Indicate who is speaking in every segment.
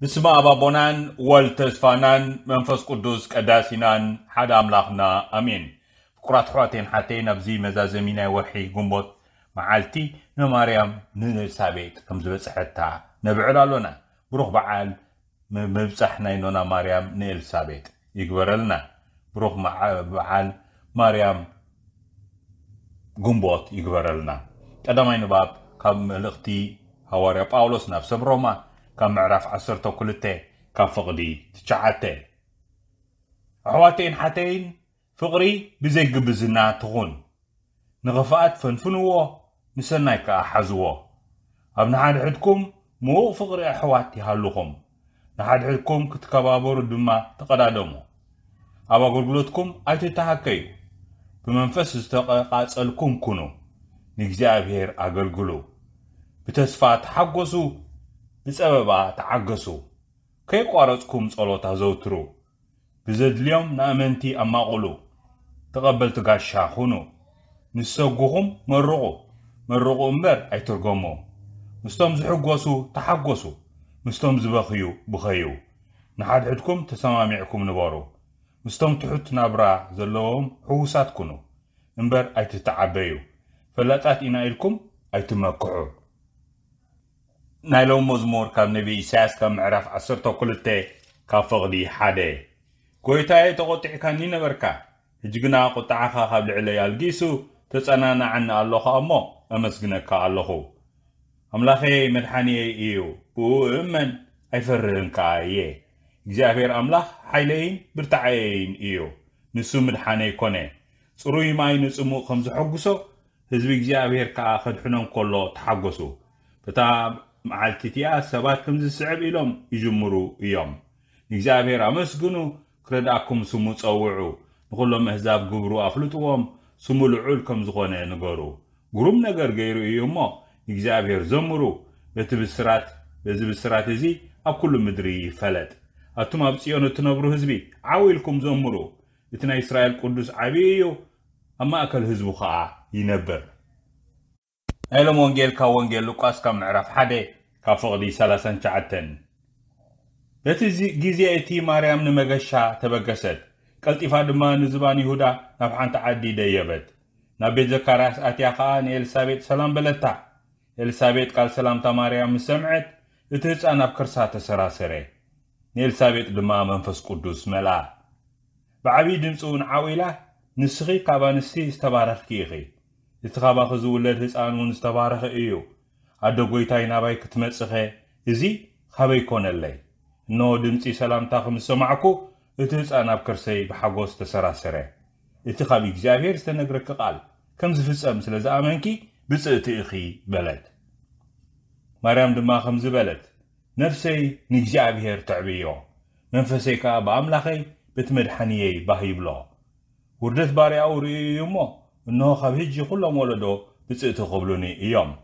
Speaker 1: بسم الله بونان والترس فانان منفس قدوس قداسينان حدا املاخنا امين فكرات خواتين حتين ابزي مزازة مينة وحي قمبوت معالتي نماريام ننر سابيت كمزبت سحتا نبعو لالونا بروخ بعال مبسحنا ينونا مريم نيل سابيت يقبر لنا بروخ بعال مريم قمبوت يقبر لنا كدامين باب كم لغتي هواريا باولوس نفس بروما كم عرف عصرته كلته كم فقدي تشعته عواتين حتين فقري بزي قبزنا تغن نغفات فنفنوه نسنايك أحزوه أبن حد عدكم مو فقري أحواتي هالوهم نحد عدكم كتكبابور دما تقدادمو أبا قلقلتكم أي تتحكي بمنفس استقاقات سألكم كنو نجزي أبهير أقلقلو بتسفات حقوسو بسببا تعقسو كي قارتكم صلو تازوترو بزد اليوم نامنتي أما قلو تقبل تجاشا خونو نساقوهم مرغو مرغو امبر اي ترغمو مستوم زحقوسو تحقوسو مستوم زبخيو بخيو نحاد عدكم تسامامعكم نبارو مستوم تحط نابرا زلوهم حوساتكونو امبر اي تتعبيو فلاتات إنايلكم اي تمكعو نايلو مزمور كان نبي إساس كان معرف عصر كل تي كافغ دي حادي كوي تاي تغو تحكان نينا بركا هجغنا قو تعاقا خاب لعليا الگيسو تسانانا عنا اللوخ أمو أمسغنا كا اللوخو أملاخي مدحاني إيو بو أمن أي فررن كا إيه إجزافير أملاخ حيلين برتعين إيو نسو مدحاني كوني سروي ماي نسو مو خمز حقسو هزبي إجزافير كا خدحنون كلو تحقسو بتاب መዓልቲ እቲኣ ሰባት ከም ዝስዕብ ኢሎም ይጅምሩ እዮም ንእግዚኣብሔር ኣመስግኑ ክረዳእኩም ስሙ ፀውዑ ንኩሎም ኣህዛብ ግብሩ ኣፍልጥዎም ስሙ ልዑል ከም ዝኾነ ንገሩ ግሩም ነገር ገይሩ እዩ እሞ ንእግዚኣብሔር ዘምሩ በቲ ብስራት በዚ ብስራት እዚ ኣብ ኩሉ ምድሪ ይፈለጥ ኣቱም ኣብ ፅዮን እትነብሩ ህዝቢ ዓብ ኢልኩም ዘምሩ እቲ ናይ እስራኤል ቅዱስ ዓብዪ እዩ ኣብ ማእከል ህዝቡ ከዓ ይነብር ናይ ሎም ወንጌል ካብ ወንጌል ሉቃስ ካብ ምዕራፍ ሓደ ካብ ፍቕዲ 39 በቲ ግዜ እቲ ማርያም ንመገሻ ተበገሰት ቀልጢፋ ድማ ንዝባን ይሁዳ ናብ ሓንቲ ዓዲ ደየበት ናብ ቤት ዘካርያስ ኣትያ ከዓ ንኤልሳቤጥ ሰላም በለታ ኤልሳቤጥ ቃል ሰላምታ ማርያም ምስ ሰምዐት እቲ ህፃን ናብ ክርሳ ተሰራሰረ ንኤልሳቤጥ ድማ መንፈስ ቅዱስ መልኣ ብዓብዪ ድምፂ እውን ዓዊላ ንስኺ ካብ ኣንስቲ ዝተባረኽኪኢኺ እቲ ኻባኺ ዝውለድ ህፃን እውን ዝተባረኸ እዩ ادوغويتاي ناباي كتمصخه ازي خاباي كونللي نو دمسي سلام تاخم سمعكو اتي حصان ابكرسي بحغوس تسراسره اتي خابي اغزابير استنغرك قال كم زفصم سلاز امنكي بصيتي اخي بلد مريم دما خمز بلد نفسي نغزابير تعبيو منفسي كا باملاخي بتمدحني باهيبلو وردت باري اوري يمو نو خابي جي كل مولدو بصيتي قبلوني يوم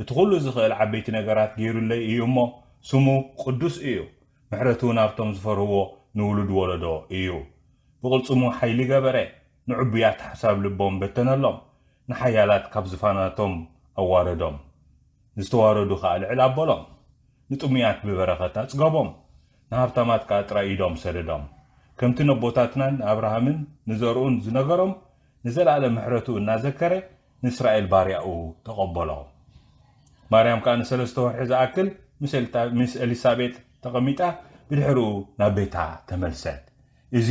Speaker 1: እቲ ኩሉ ዝኽእል ዓበይቲ ነገራት ገይሩለይ እዩ እሞ ስሙ ቅዱስ እዩ ምሕረቱ ናብቶም ዝፈርህዎ ንውሉድ ወለዶ እዩ ብቕልጽሙ ሓይሊ ገበረ ንዕቡያት ሓሳብ ልቦም በተነሎም ንሓያላት ካብ ዝፋናቶም ኣዋረዶም ንዝተዋረዱ ከዓ ልዕል ኣበሎም ንጥሙያት ብበረኸት ኣጽገቦም ንሃብታማት ከዓ ጥራይ ኢዶም ሰደዶም ከምቲ ነቦታትናን ኣብርሃምን ንዘርኡን ዝነገሮም ንዘለኣለ ምሕረቱ እናዘከረ ንእስራኤል ባርያኡ ተቐበሎ ማርያም ከዓ ንሰለስተ ወርሒ ዝኣክል ምስ ኤሊሳቤጥ ተቐሚጣ ብድሕሪኡ ናብ ቤታ ተመልሰት እዚ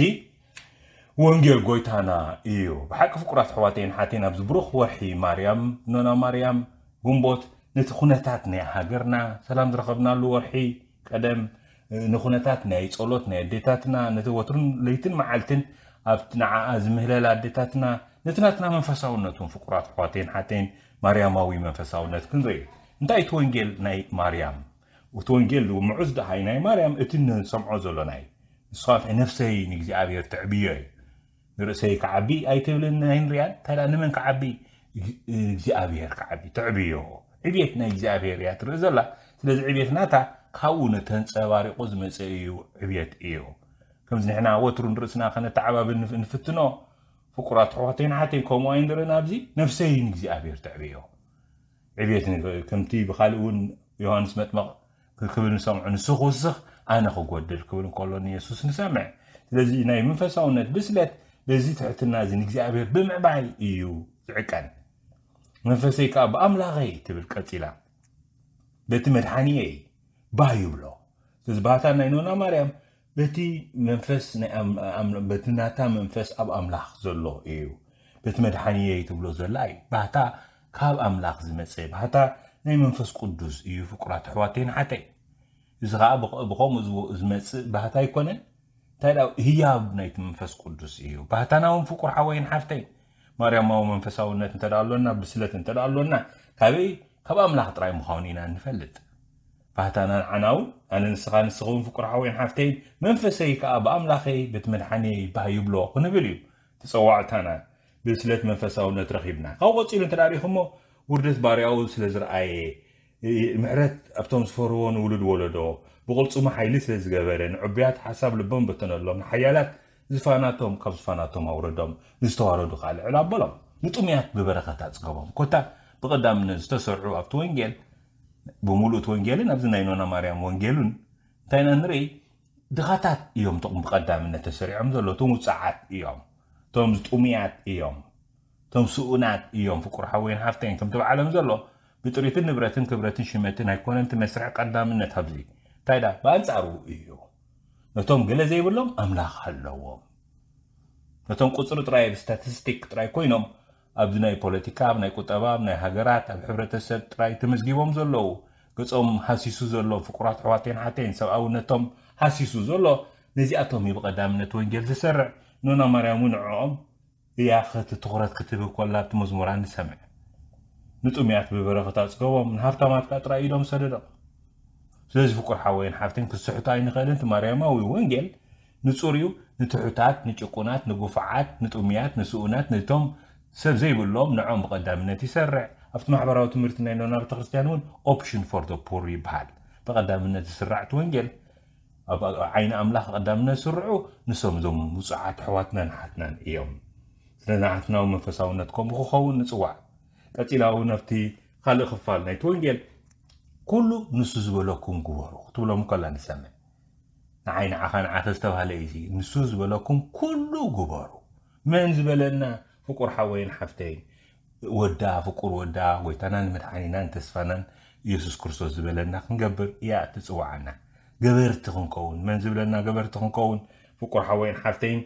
Speaker 1: ወንጌል ጎይታና እዩ ብሓቂ ፍቁራት ኣሕዋተይን ሓተይን ኣብዚ ብሩኽ ወርሒ ማርያም ኖና ማርያም ጉንቦት ነቲ ኩነታት ናይ ሃገርና ሰላም ዝረኸብናሉ ወርሒ ቀደም ንኩነታት ናይ ፀሎት ናይ ኣዴታትና ነቲ ወትርን ለይትን መዓልትን ኣብቲ ንዓኣ ዝምህለላ ኣዴታትና ነቲ ናትና መንፈሳውነቱን ፍቁራት ኣሕዋተይን ሓተይን ማርያማዊ መንፈሳውነት ክንርኢ እንታይ እቲ ወንጌል ናይ ማርያም እቲ ወንጌል ልውምዑ ዝደሃይ ናይ ማርያም እቲ ንሰምዖ ዘሎ ናይ ንስኻ እንታይ ነፍሰይ ንእግዚኣብሔር ትዕብዮ እዩ ንርእሰይ ክዓቢ ኣይትብልን ኣይንርያን እንታይ ንመን ክዓቢ እግዚኣብሔር ክዓቢ ትዕብዮ ዕብት ናይ እግዚኣብሔር እያ ትርኢ ዘላ ስለዚ ዕብት ናታ ካብኡ ነተንፀባሪቑ ዝመፀ እዩ ዕብት እዩ ከምዚ ንሕና ወትሩ ንርእስና ከነተዓባብ ንፍትኖ ፍቁራት ሕኾተይን ሓተይ ከምኡ ኣይንርእን ኣብዚ ነፍሰይን እግዚኣብሔር ትዕብዮ عبيتني كمتي بخالون يوهانس متمغ كبل نسمع نسخ وسخ انا خو قدر كبل نقولون يسوس نسمع لذي ناي منفساونة بسلت لذي تحتنا زي نجزي عبير بمعبعي ايو عكان منفسي كاب املاغي تبل كتيلا بتي مرحاني اي بايو بلو تزباتا نينونا مريم بتي منفس أم بتي ناتا منفس اب املاخ زلو ايو بتي مرحاني اي تبلو زلاي باتا كاب أملاك زمتسيب حتى نيمن فس قدوز إيو فكرات حواتين حتى إزغا بغوم زمتسيب بحتى يكونن تايدا هياب نايت من فس قدوز إيو بحتى ناوم فكر حوين حفتين مريم ماو من فساو نايت انتدع اللونا بسلة انتدع اللونا كابي كاب أملاك تراي مخاونين عن فلت بحتى ناو أنا نسغا نسغون فكر حوين حفتين من فسي كاب أملاكي بتمنحني بها يبلوك ونبليو تصوعتنا بسلت منفساو نترخيبنا قوت الى تاريخهم وردت باريو سلازر اي مرات ابتم سفورون ولد ولدو بقولت ما حيلي سلاز غبرن عبيات حساب لبن بتنلهم حيالات زفاناتهم كم زفاناتهم اوردهم نستواردو خالع على بلهم نتوميات ببركات اتقوم كوتا بقدام نستسرعو افتوينجل بمولو توينجلن ابزنا اينونا مريم وانجلون تاين انري دغاتات يوم تقوم بقدام نتسرعو زلو تو مصعات يوم توم زطوميات إيوم توم سؤونات إيوم فكر حوين هافتين كم تبع عالم زلو بطريت النبرتين كبرتين شمتين هيكون انت مسرح قدام النت هبزي تايدا بانت عرو إيو نتوم قلة زي بلوم أملاخ هلوهم نتوم قصر تراي بستاتيستيك تراي كوينوم أبناي بوليتيكا أبناي كتابا أبناي هاجرات أب حبرة السد تراي تمزجيبهم زلو قصهم حاسيسو زلو فكرات حواتين حاتين سواء نتوم حاسيسو زلو نزي أتوم يبقى دام نتوين جلز نونا مريمون عوم يا خت تغرد كتبه كل لابت مزمور عن السمع نتوم يات ببرفة تاسكوا من هفتة ما تقطع رأيهم سردا سلز فكر حوين حفتين كسحوت عين خالد انت مريم أو وينجل نتصوريو نتحوتات نتشكونات نجوفعات نتوميات نسؤونات نتوم سب زي بالله نعم بقدام نتسرع أفت معبرة وتمرتنا إنه نار تخرج option for the poor يبهال بقدام نتسرع توينجل ኣብ ዓይኒ ኣምላኽ ቀዳምነ ስርዑ ንሶም ዞም ውፅዓት ኣሕዋትናን ሓትናን እዮም ስለ ንዓትናዊ መንፈሳውነት ከምኡ ክኸውን ንፅዋዕ ቀፂላ ውን ኣብቲ ካልእ ክፋል ናይቲ ወንጌል ኩሉ ንሱ ዝበለኩም ግበሩ ክትብሎም ከላ ንሰምዕ ንዓይ ንዓኻ ንዓተ ዝተባሃለ እዩ ንሱ ዝበለኩም ኩሉ ግበሩ መን ዝበለና ፍቁር ሓወይን ሓፍተይን ወዳ ፍቁር ወዳ ጎይታናን መድሓኒናን ተስፋናን ኢየሱስ ክርስቶስ ዝበለና ክንገብር እያ እትፅዋዓና جبرت خنكون من زبلنا جبرت خنكون فكر حوين حفتين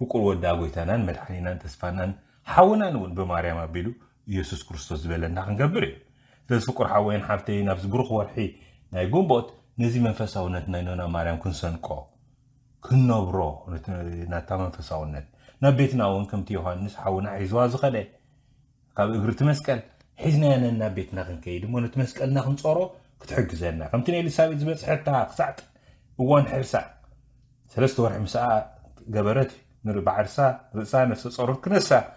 Speaker 1: فكر ودا قويتانان مدحنينان تسفانان حونان ون بماريما بيلو يسوس كرستوس زبلنا خنقبري تلس فكر حوين حفتين نفس بروخ ورحي ناي قنبوت نزي منفسا ونت نينونا ماريام كنسان كو كن نبرو نتا منفسا ونت نبيتنا ون كمتي يوهانس حونا عزواز خلي قبل اقرت مسكن حزنا ان نبيتنا خنكيد ونتمسكن نخنصورو كتحك زينا فهمتني اللي ساوي زبير صحيت تاق ساعت وان حل ساعة ثلاثة ورح مساعة قبرتي نربع عرسا رسا نفس صور كنسا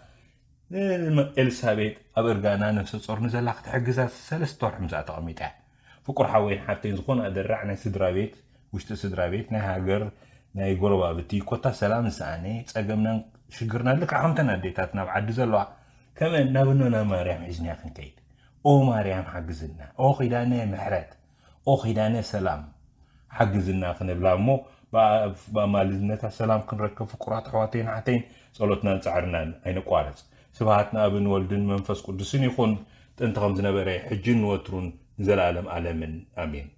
Speaker 1: إلسا بيت أبرقانا نفس صور نزل لك تحك زا ثلاثة ورح مساعة تقميتها فكر حوين حابتين زخون أدرعنا سدرا بيت وشت سدرا بيت نهاجر ناي قربا بتي كوتا سلام ساني تساقمنا شقرنا لك عمتنا ديتاتنا بعد زلوع كمان نبنونا مريم عزنيا خنكيت ኦ ማርያም ሓግዝና ኦ ኺዳነ ምሕረት ኦ ኺዳነ ሰላም ሓግዝና ክንብላ እሞ ብኣማልዝነታ ሰላም ክንረከብ ፍቁራት ኣሕዋተይን ሓተይን ጸሎትናን ጻዕርናን ኣይንቋረጽ ስብሃት ንኣብን ወልድን መንፈስ ቅዱስን ይኹን ጥንቲ ከም ዝነበረ ሕጂን ንወትሩን ንዘለኣለም ኣለምን ኣሜን